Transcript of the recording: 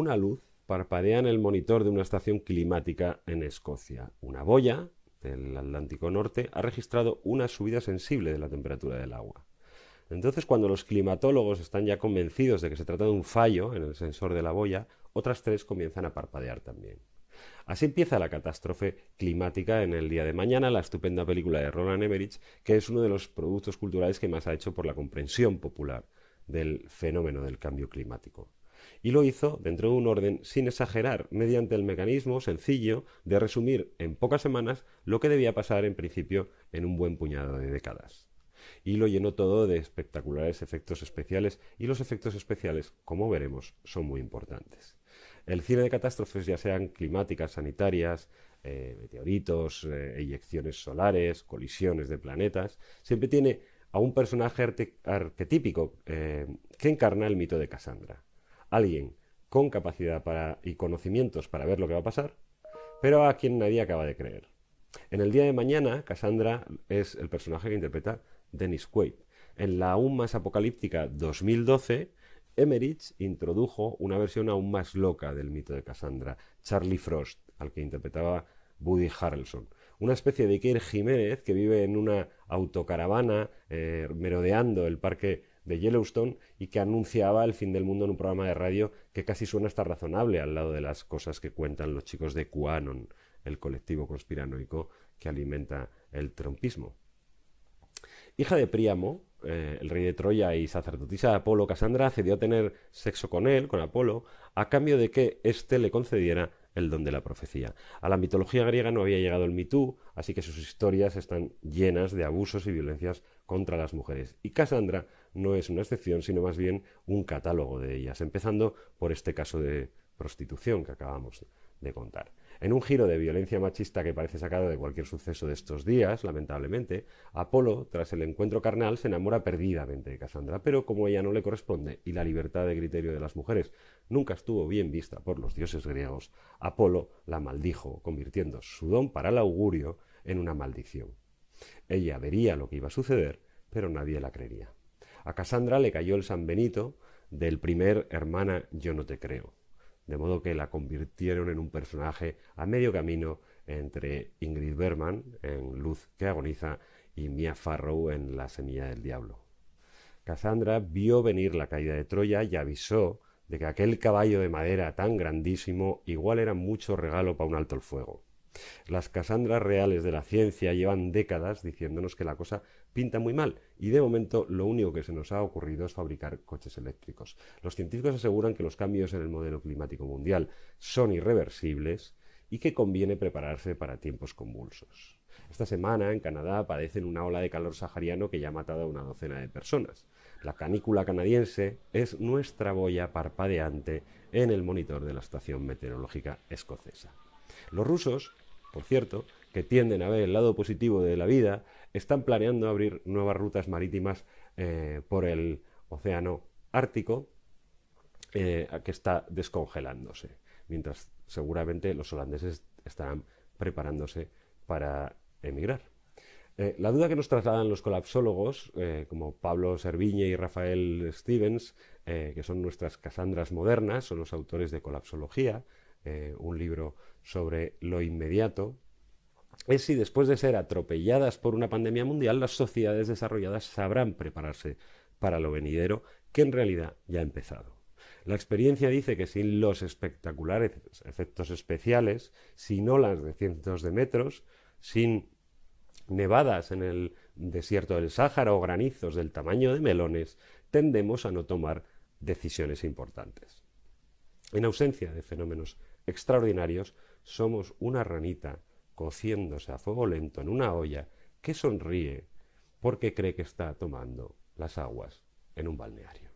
una luz parpadea en el monitor de una estación climática en Escocia. Una boya del Atlántico Norte ha registrado una subida sensible de la temperatura del agua. Entonces, cuando los climatólogos están ya convencidos de que se trata de un fallo en el sensor de la boya, otras tres comienzan a parpadear también. Así empieza la catástrofe climática en el día de mañana, la estupenda película de Roland Emmerich, que es uno de los productos culturales que más ha hecho por la comprensión popular del fenómeno del cambio climático y lo hizo dentro de un orden sin exagerar mediante el mecanismo sencillo de resumir en pocas semanas lo que debía pasar en principio en un buen puñado de décadas. Y lo llenó todo de espectaculares efectos especiales y los efectos especiales, como veremos, son muy importantes. El cine de catástrofes, ya sean climáticas, sanitarias, eh, meteoritos, eh, eyecciones solares, colisiones de planetas, siempre tiene a un personaje arquetípico eh, que encarna el mito de Cassandra alguien con capacidad y conocimientos para ver lo que va a pasar, pero a quien nadie acaba de creer. En el día de mañana, Cassandra es el personaje que interpreta Dennis Quaid. En la aún más apocalíptica 2012, Emmerich introdujo una versión aún más loca del mito de Cassandra, Charlie Frost, al que interpretaba Woody Harrelson. Una especie de Iker Jiménez que vive en una autocaravana eh, merodeando el parque de Yellowstone y que anunciaba el fin del mundo en un programa de radio que casi suena hasta razonable al lado de las cosas que cuentan los chicos de QAnon, el colectivo conspiranoico que alimenta el trompismo. Hija de Príamo, eh, el rey de Troya y sacerdotisa de Apolo, Casandra cedió a tener sexo con él, con Apolo, a cambio de que éste le concediera el don de la profecía. A la mitología griega no había llegado el mitú, así que sus historias están llenas de abusos y violencias contra las mujeres. Y Cassandra no es una excepción, sino más bien un catálogo de ellas, empezando por este caso de prostitución que acabamos de contar. En un giro de violencia machista que parece sacado de cualquier suceso de estos días, lamentablemente, Apolo, tras el encuentro carnal, se enamora perdidamente de Cassandra, pero como ella no le corresponde y la libertad de criterio de las mujeres nunca estuvo bien vista por los dioses griegos, Apolo la maldijo, convirtiendo su don para el augurio en una maldición. Ella vería lo que iba a suceder, pero nadie la creería. A Cassandra le cayó el San Benito del primer hermana Yo no te creo, de modo que la convirtieron en un personaje a medio camino entre Ingrid Berman en Luz que agoniza y Mia Farrow en La semilla del diablo. Cassandra vio venir la caída de Troya y avisó de que aquel caballo de madera tan grandísimo igual era mucho regalo para un alto el fuego. Las Casandras reales de la ciencia llevan décadas diciéndonos que la cosa pinta muy mal y de momento lo único que se nos ha ocurrido es fabricar coches eléctricos. Los científicos aseguran que los cambios en el modelo climático mundial son irreversibles y que conviene prepararse para tiempos convulsos. Esta semana en Canadá padecen una ola de calor sahariano que ya ha matado a una docena de personas. La canícula canadiense es nuestra boya parpadeante en el monitor de la estación meteorológica escocesa. Los rusos por cierto, que tienden a ver el lado positivo de la vida, están planeando abrir nuevas rutas marítimas eh, por el océano Ártico, eh, que está descongelándose, mientras seguramente los holandeses estarán preparándose para emigrar. Eh, la duda que nos trasladan los colapsólogos, como Pablo Serviñe y Rafael Stevens, que son nuestras Casandras modernas, son los autores de Colapsología, eh, un libro sobre lo inmediato, es si después de ser atropelladas por una pandemia mundial, las sociedades desarrolladas sabrán prepararse para lo venidero, que en realidad ya ha empezado. La experiencia dice que sin los espectaculares efectos especiales, sin olas de cientos de metros, sin nevadas en el desierto del Sáhara o granizos del tamaño de melones, tendemos a no tomar decisiones importantes. En ausencia de fenómenos extraordinarios, somos una ranita cociéndose a fuego lento en una olla que sonríe porque cree que está tomando las aguas en un balneario.